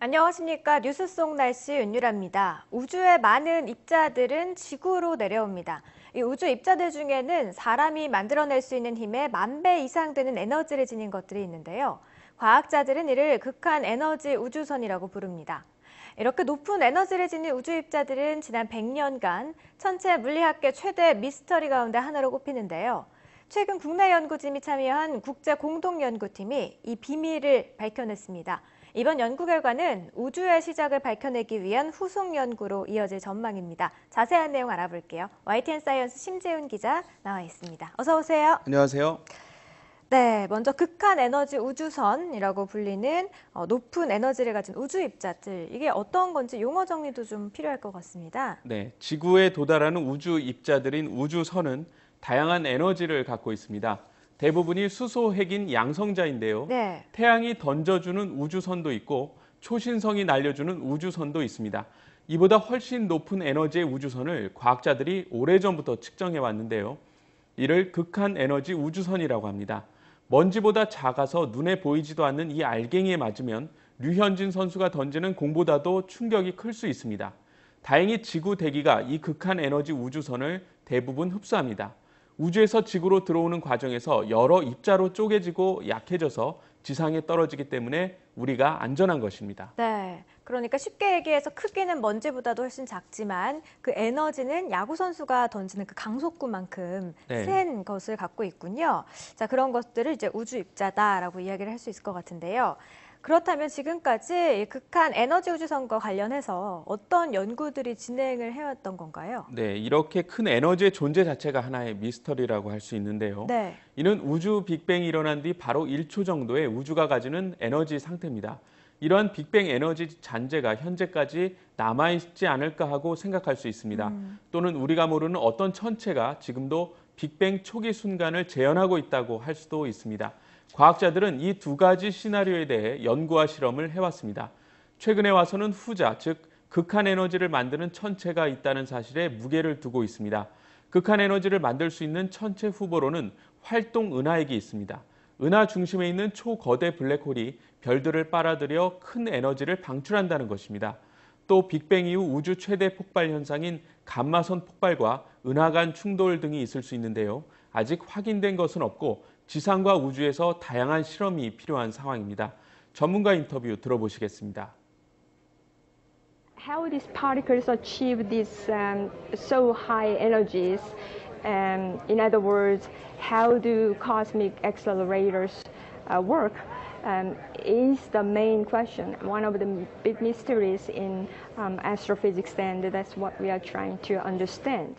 안녕하십니까. 뉴스속 날씨 윤유라입니다. 우주의 많은 입자들은 지구로 내려옵니다. 이 우주 입자들 중에는 사람이 만들어낼 수 있는 힘의 만 배 이상 되는 에너지를 지닌 것들이 있는데요. 과학자들은 이를 극한 에너지 우주선이라고 부릅니다. 이렇게 높은 에너지를 지닌 우주 입자들은 지난 100년간 천체 물리학계 최대 미스터리 가운데 하나로 꼽히는데요. 최근 국내 연구진이 참여한 국제 공동연구팀이 이 비밀을 밝혀냈습니다. 이번 연구 결과는 우주의 시작을 밝혀내기 위한 후속 연구로 이어질 전망입니다. 자세한 내용 알아볼게요. YTN 사이언스 심재훈 기자 나와 있습니다. 어서 오세요. 안녕하세요. 네, 먼저 극한 에너지 우주선이라고 불리는 어, 높은 에너지를 가진 우주 입자들 이게 어떤 건지 용어 정리도 좀 필요할 것 같습니다. 네, 지구에 도달하는 우주 입자들인 우주선은 다양한 에너지를 갖고 있습니다. 대부분이 수소핵인 양성자인데요. 네. 태양이 던져주는 우주선도 있고 초신성이 날려주는 우주선도 있습니다. 이보다 훨씬 높은 에너지의 우주선을 과학자들이 오래전부터 측정해 왔는데요. 이를 극한 에너지 우주선이라고 합니다. 먼지보다 작아서 눈에 보이지도 않는 이 알갱이에 맞으면 류현진 선수가 던지는 공보다도 충격이 클 수 있습니다. 다행히 지구 대기가 이 극한 에너지 우주선을 대부분 흡수합니다. 우주에서 지구로 들어오는 과정에서 여러 입자로 쪼개지고 약해져서 지상에 떨어지기 때문에 우리가 안전한 것입니다. 네. 그러니까 쉽게 얘기해서 크기는 먼지보다도 훨씬 작지만 그 에너지는 야구 선수가 던지는 그 강속구만큼 네. 센 것을 갖고 있군요. 자, 그런 것들을 이제 우주 입자다라고 이야기를 할 수 있을 것 같은데요. 그렇다면 지금까지 극한 에너지 우주선과 관련해서 어떤 연구들이 진행을 해왔던 건가요? 네, 이렇게 큰 에너지의 존재 자체가 하나의 미스터리라고 할 수 있는데요. 네. 이는 우주 빅뱅이 일어난 뒤 바로 1초 정도의 우주가 가지는 에너지 상태입니다. 이러한 빅뱅 에너지 잔재가 현재까지 남아있지 않을까 하고 생각할 수 있습니다. 음. 또는 우리가 모르는 어떤 천체가 지금도 빅뱅 초기 순간을 재현하고 있다고 할 수도 있습니다. 과학자들은 이 두 가지 시나리오에 대해 연구와 실험을 해왔습니다. 최근에 와서는 후자, 즉 극한 에너지를 만드는 천체가 있다는 사실에 무게를 두고 있습니다. 극한 에너지를 만들 수 있는 천체 후보로는 활동 은하액이 있습니다. 은하 중심에 있는 초거대 블랙홀이 별들을 빨아들여 큰 에너지를 방출한다는 것입니다. 또 빅뱅 이후 우주 최대 폭발 현상인 감마선 폭발과 은하 간 충돌 등이 있을 수 있는데요. 아직 확인된 것은 없고 지상과 우주에서 다양한 실험이 필요한 상황입니다. 전문가 인터뷰 들어보시겠습니다. How these particles achieve these um, so high energies? Um, in other words, how do cosmic accelerators uh, work? Um, is the main question. One of the big mysteries in um, astrophysics, and that's what we are trying to understand.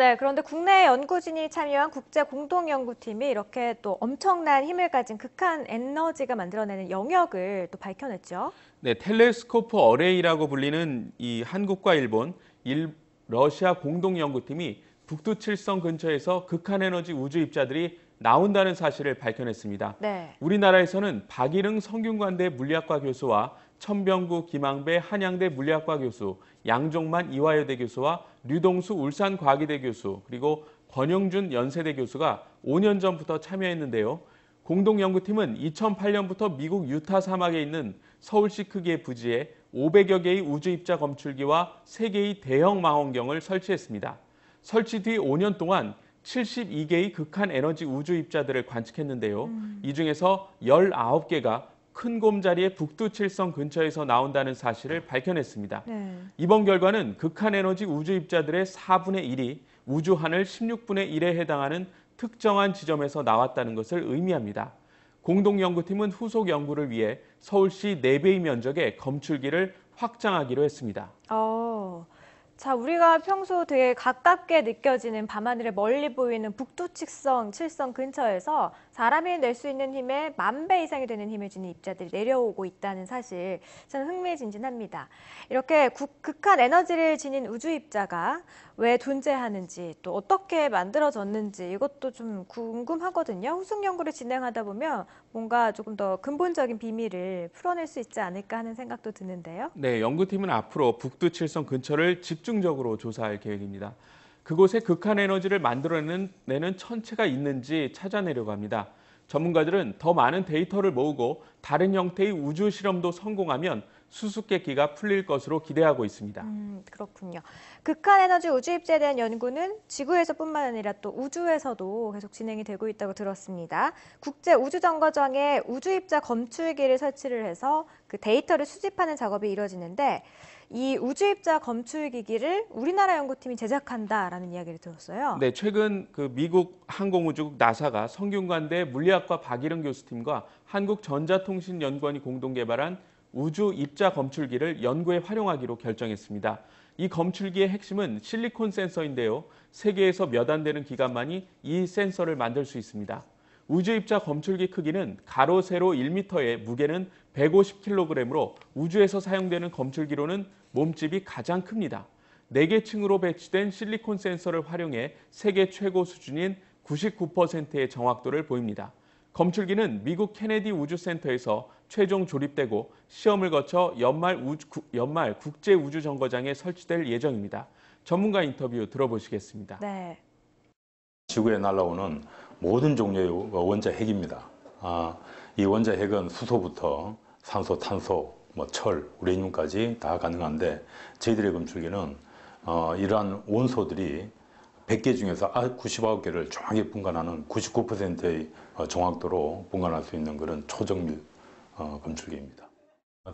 네, 그런데 국내 연구진이 참여한 국제 공동 연구팀이 이렇게 또 엄청난 힘을 가진 극한 에너지가 만들어내는 영역을 또 밝혀냈죠. 네, 텔레스코프 어레이라고 불리는 이 한국과 일본, 일, 러시아 공동 연구팀이 북두 칠성 근처에서 극한 에너지 우주 입자들이 나온다는 사실을 밝혀냈습니다. 네. 우리나라에서는 박일흥 성균관대 물리학과 교수와 천병구 김항배 한양대 물리학과 교수, 양종만 이화여대 교수와 류동수 울산과기대 교수 그리고 권영준 연세대 교수가 5년 전부터 참여했는데요. 공동연구팀은 2008년부터 미국 유타 사막에 있는 서울시 크기의 부지에 500여 개의 우주입자 검출기와 3개의 대형 망원경을 설치했습니다. 설치 뒤 5년 동안 72개의 극한 에너지 우주입자들을 관측했는데요. 음. 이 중에서 19개가 큰 곰자리의 북두칠성 근처에서 나온다는 사실을 밝혀냈습니다. 네. 이번 결과는 극한에너지 우주입자들의 4분의 1이 우주한을 16분의 1에 해당하는 특정한 지점에서 나왔다는 것을 의미합니다. 공동연구팀은 후속 연구를 위해 서울시 4배의 면적의 검출기를 확장하기로 했습니다. 어, 자, 우리가 평소 되게 가깝게 느껴지는 밤하늘에 멀리 보이는 북두칠성, 칠성 근처에서 사람이 낼 수 있는 힘의 만 배 이상이 되는 힘을 지닌 입자들이 내려오고 있다는 사실 저는 흥미진진합니다. 이렇게 극, 극한 에너지를 지닌 우주 입자가 왜 존재하는지 또 어떻게 만들어졌는지 이것도 좀 궁금하거든요. 후속 연구를 진행하다 보면 뭔가 조금 더 근본적인 비밀을 풀어낼 수 있지 않을까 하는 생각도 드는데요. 네, 연구팀은 앞으로 북두칠성 근처를 집중 집중적으로 조사할 계획입니다. 그곳에 극한 에너지를 만들어내는 내는 천체가 있는지 찾아내려고 합니다. 전문가들은 더 많은 데이터를 모으고 다른 형태의 우주 실험도 성공하면 수수께끼가 풀릴 것으로 기대하고 있습니다. 음, 그렇군요. 극한 에너지 우주 입지에 대한 연구는 지구에서뿐만 아니라 또 우주에서도 계속 진행이 되고 있다고 들었습니다. 국제 우주 정거장에 우주 입자 검출기를 설치를 해서 그 데이터를 수집하는 작업이 이뤄지는데 이 우주입자 검출기기를 우리나라 연구팀이 제작한다라는 이야기를 들었어요. 네, 최근 그 미국 항공우주국 나사가 성균관대 물리학과 박일은 교수팀과 한국전자통신연구원이 공동 개발한 우주 입자 검출기를 연구에 활용하기로 결정했습니다. 이 검출기의 핵심은 실리콘 센서인데요. 세계에서 몇 안 되는 기간만이이 센서를 만들 수 있습니다. 우주 입자 검출기 크기는 가로 세로 1m에 무게는 150kg으로 우주에서 사용되는 검출기로는 몸집이 가장 큽니다. 4개 층으로 배치된 실리콘 센서를 활용해 세계 최고 수준인 99%의 정확도를 보입니다. 검출기는 미국 케네디 우주센터에서 최종 조립되고 시험을 거쳐 연말, 우주, 연말 국제 우주 정거장에 설치될 예정입니다. 전문가 인터뷰 들어보시겠습니다. 네. 지구에 날아오는 모든 종류의 원자 핵입니다. 아, 이 원자 핵은 수소부터 산소, 탄소, 뭐 철, 우레늄까지 다 가능한데 저희들의 검출기는 어, 이러한 원소들이 100개 중에서 99개를 아, 정확히 분간하는 99%의 어, 정확도로 분간할 수 있는 그런 초정밀 어, 검출기입니다.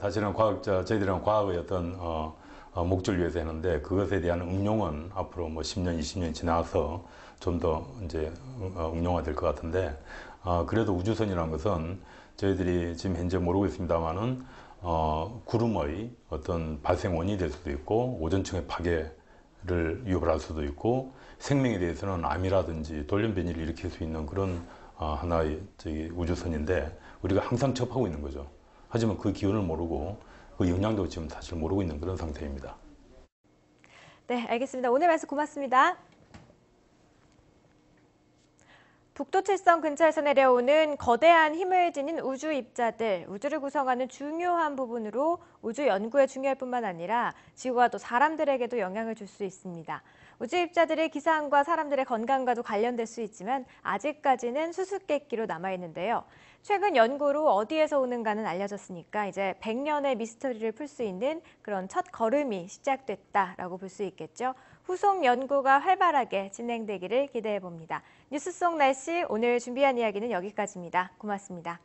사실은 과학자, 저희들은 과학의 어떤 어, 어, 목적을 위해서 했는데 그것에 대한 응용은 앞으로 뭐 10년, 20년 지나서 좀 더 이제 어, 응용화될 것 같은데 어, 그래도 우주선이라는 것은 저희들이 지금 현재 모르고 있습니다만은 어, 구름의 어떤 발생원이 인될 수도 있고 오존층의 파괴를 유발할 수도 있고 생명에 대해서는 암이라든지 돌연변이를 일으킬 수 있는 그런 어, 하나의 저기 우주선인데 우리가 항상 접하고 있는 거죠. 하지만 그 기운을 모르고 그 영향도 지금 사실 모르고 있는 그런 상태입니다. 네, 알겠습니다. 오늘 말씀 고맙습니다. 북도칠성 근처에서 내려오는 거대한 힘을 지닌 우주 입자들, 우주를 구성하는 중요한 부분으로 우주 연구에 중요할 뿐만 아니라 지구와 또 사람들에게도 영향을 줄 수 있습니다. 우주 입자들의 기상과 사람들의 건강과도 관련될 수 있지만 아직까지는 수수께끼로 남아 있는데요. 최근 연구로 어디에서 오는가는 알려졌으니까 이제 100년의 미스터리를 풀 수 있는 그런 첫 걸음이 시작됐다라고 볼 수 있겠죠. 후속 연구가 활발하게 진행되기를 기대해 봅니다. 뉴스 속 날씨 오늘 준비한 이야기는 여기까지입니다. 고맙습니다.